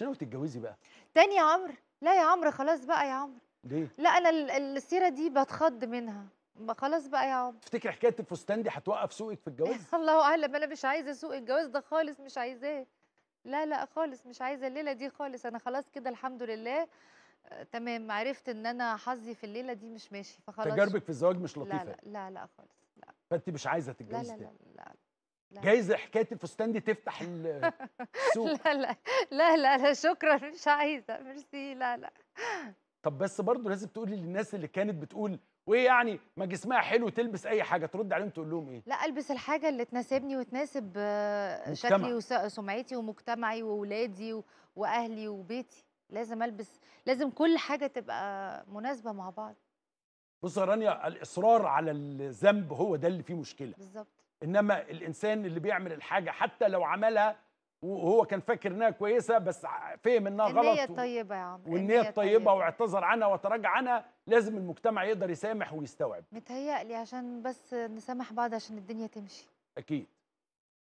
مش انا قلت اتجوزي بقى تاني يا عمرو لا يا عمرو خلاص بقى يا عمرو ليه لا انا السيره دي بتخض منها خلاص بقى يا عمرو تفتكر حكايه الفستان دي هتوقف سوقك في الجواز الله اعلم انا مش عايزه سوق الجواز ده خالص مش عايزاه لا لا خالص مش عايزه الليله دي خالص انا خلاص كده الحمد لله آه، تمام عرفت ان انا حظي في الليله دي مش ماشي فخلاص تجاربك في الزواج مش لطيفه لا لا لا, لا خالص لا فانت مش عايزه تتجوزي لا لا, لا, لا. جايز حكايه الفستان دي تفتح السوق لا, لا لا لا لا شكرا مش عايزه ميرسي لا لا طب بس برضه لازم تقولي للناس اللي كانت بتقول وايه يعني ما جسمها حلو تلبس اي حاجه ترد عليهم تقول لهم ايه لا البس الحاجه اللي تناسبني وتناسب آه، مجتمع. شكلي وسمعتي ومجتمعي واولادي واهلي وبيتي لازم البس لازم كل حاجه تبقى مناسبه مع بعض بص يا رانيا الاصرار على الذنب هو ده اللي فيه مشكله بالظبط انما الانسان اللي بيعمل الحاجه حتى لو عملها وهو كان فاكر انها كويسه بس فهم انها غلط النية الطيبه يا عم والنية الطيبة واعتذر عنها وتراجع عنها لازم المجتمع يقدر يسامح ويستوعب متهيألي عشان بس نسامح بعض عشان الدنيا تمشي اكيد